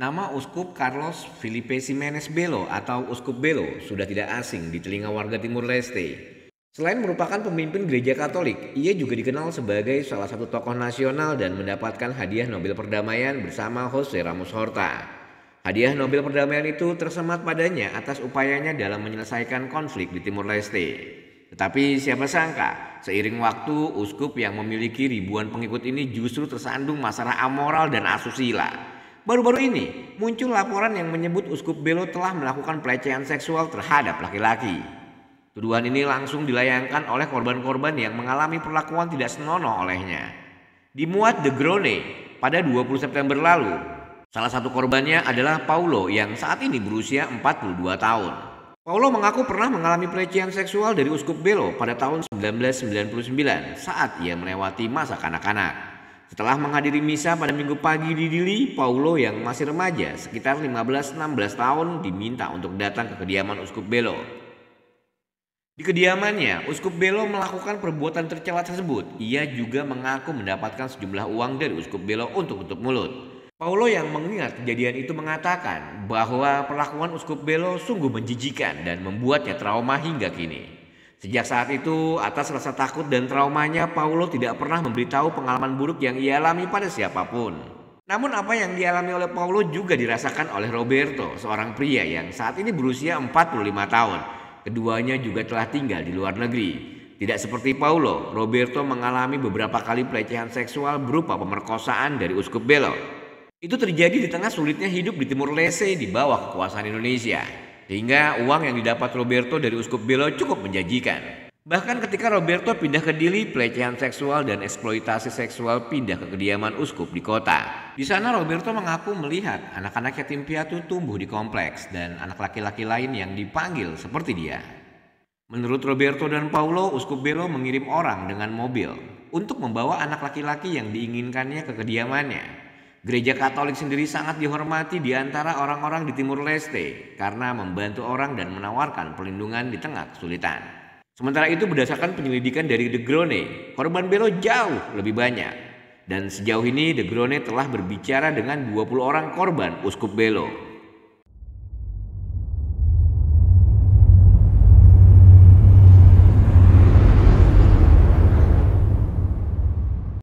Nama Uskup Carlos Felipe Simenes Belo atau Uskup Belo sudah tidak asing di telinga warga Timur Leste. Selain merupakan pemimpin gereja Katolik, ia juga dikenal sebagai salah satu tokoh nasional dan mendapatkan hadiah Nobel Perdamaian bersama Jose Ramos Horta. Hadiah Nobel Perdamaian itu tersemat padanya atas upayanya dalam menyelesaikan konflik di Timur Leste. Tetapi siapa sangka, seiring waktu uskup yang memiliki ribuan pengikut ini justru tersandung masalah amoral dan asusila. Baru-baru ini muncul laporan yang menyebut Uskup Belo telah melakukan pelecehan seksual terhadap laki-laki. Tuduhan ini langsung dilayangkan oleh korban-korban yang mengalami perlakuan tidak senonoh olehnya. Dimuat The Grone pada 20 September lalu. Salah satu korbannya adalah Paulo yang saat ini berusia 42 tahun. Paulo mengaku pernah mengalami pelecehan seksual dari Uskup Belo pada tahun 1999 saat ia melewati masa kanak-kanak. Setelah menghadiri misa pada minggu pagi di Dili, Paulo yang masih remaja sekitar 15-16 tahun diminta untuk datang ke kediaman Uskup Belo. Di kediamannya, Uskup Belo melakukan perbuatan tercela tersebut. Ia juga mengaku mendapatkan sejumlah uang dari Uskup Belo untuk tutup mulut. Paulo yang mengingat kejadian itu mengatakan bahwa perlakuan Uskup Belo sungguh menjijikan dan membuatnya trauma hingga kini. Sejak saat itu, atas rasa takut dan traumanya, Paulo tidak pernah memberitahu pengalaman buruk yang ia alami pada siapapun. Namun apa yang dialami oleh Paulo juga dirasakan oleh Roberto, seorang pria yang saat ini berusia 45 tahun. Keduanya juga telah tinggal di luar negeri. Tidak seperti Paulo, Roberto mengalami beberapa kali pelecehan seksual berupa pemerkosaan dari Uskup Belo. Itu terjadi di tengah sulitnya hidup di Timur Leste di bawah kekuasaan Indonesia. Sehingga uang yang didapat Roberto dari Uskup Belo cukup menjanjikan. Bahkan ketika Roberto pindah ke Dili, pelecehan seksual dan eksploitasi seksual pindah ke kediaman uskup di kota. Di sana Roberto mengaku melihat anak-anak yatim piatu tumbuh di kompleks dan anak laki-laki lain yang dipanggil seperti dia. Menurut Roberto dan Paulo, uskup Belo mengirim orang dengan mobil untuk membawa anak laki-laki yang diinginkannya ke kediamannya. Gereja Katolik sendiri sangat dihormati di antara orang-orang di Timur Leste karena membantu orang dan menawarkan perlindungan di tengah kesulitan. Sementara itu berdasarkan penyelidikan dari The Grone, korban Belo jauh lebih banyak. Dan sejauh ini The Grone telah berbicara dengan 20 orang korban Uskup Belo.